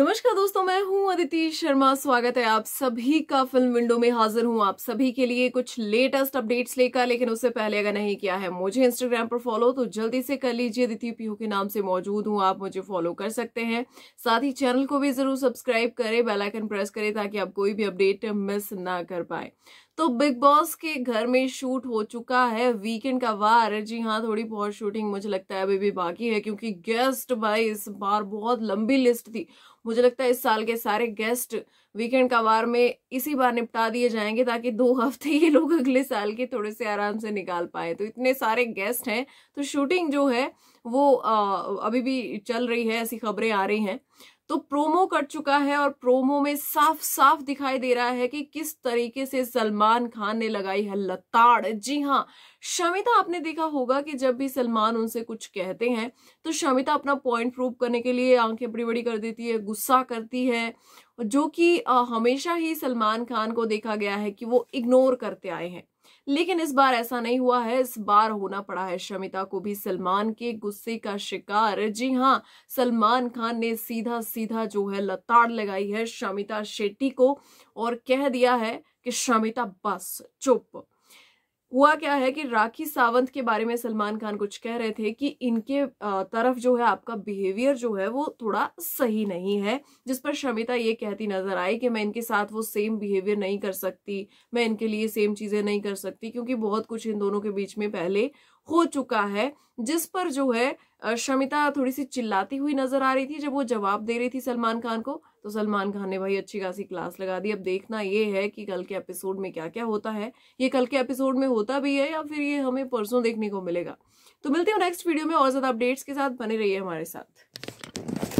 नमस्कार दोस्तों मैं हूं अदिति शर्मा स्वागत है आप सभी का फिल्म विंडो में हाजिर हूं आप सभी के लिए कुछ लेटेस्ट अपडेट्स लेकर लेकिन उससे पहले अगर नहीं किया है मुझे इंस्टाग्राम पर फॉलो तो जल्दी से कर लीजिए अदिति पीहू के नाम से मौजूद हूं आप मुझे फॉलो कर सकते हैं साथ ही चैनल को भी जरूर सब्सक्राइब करें बेलाइकन प्रेस करें ताकि आप कोई भी अपडेट मिस ना कर पाए तो बिग बॉस के घर में शूट हो चुका है वीकेंड का वार जी हाँ थोड़ी बहुत शूटिंग मुझे लगता है अभी भी बाकी है क्योंकि गेस्ट भाई इस बार बहुत लंबी लिस्ट थी मुझे लगता है इस साल के सारे गेस्ट वीकेंड का वार में इसी बार निपटा दिए जाएंगे ताकि दो हफ्ते ये लोग अगले साल के थोड़े से आराम से निकाल पाए तो इतने सारे गेस्ट हैं तो शूटिंग जो है वो आ, अभी भी चल रही है ऐसी खबरें आ रही हैं तो प्रोमो कर चुका है और प्रोमो में साफ साफ दिखाई दे रहा है कि किस तरीके से सलमान खान ने लगाई है लताड़ जी हाँ शमिता आपने देखा होगा कि जब भी सलमान उनसे कुछ कहते हैं तो शमिता अपना पॉइंट प्रूव करने के लिए आंखें बड़ी बड़ी कर देती है गुस्सा करती है जो कि हमेशा ही सलमान खान को देखा गया है कि वो इग्नोर करते आए हैं लेकिन इस बार ऐसा नहीं हुआ है इस बार होना पड़ा है शमिता को भी सलमान के गुस्से का शिकार जी हाँ सलमान खान ने सीधा सीधा जो है लताड़ लगाई है शमिता शेट्टी को और कह दिया है कि शमिता बस चुप हुआ क्या है कि राखी सावंत के बारे में सलमान खान कुछ कह रहे थे कि इनके तरफ जो है आपका बिहेवियर जो है वो थोड़ा सही नहीं है जिस पर शमिता ये कहती नजर आई कि मैं इनके साथ वो सेम बिहेवियर नहीं कर सकती मैं इनके लिए सेम चीज़ें नहीं कर सकती क्योंकि बहुत कुछ इन दोनों के बीच में पहले हो चुका है जिस पर जो है शमिता थोड़ी सी चिल्लाती हुई नजर आ रही थी जब वो जवाब दे रही थी सलमान खान को तो सलमान खान ने भाई अच्छी खासी क्लास लगा दी अब देखना ये है कि कल के एपिसोड में क्या क्या होता है ये कल के एपिसोड में होता भी है या फिर ये हमें परसों देखने को मिलेगा तो मिलते हैं नेक्स्ट वीडियो में और ज़्यादा अपडेट्स के साथ बने रहिए हमारे साथ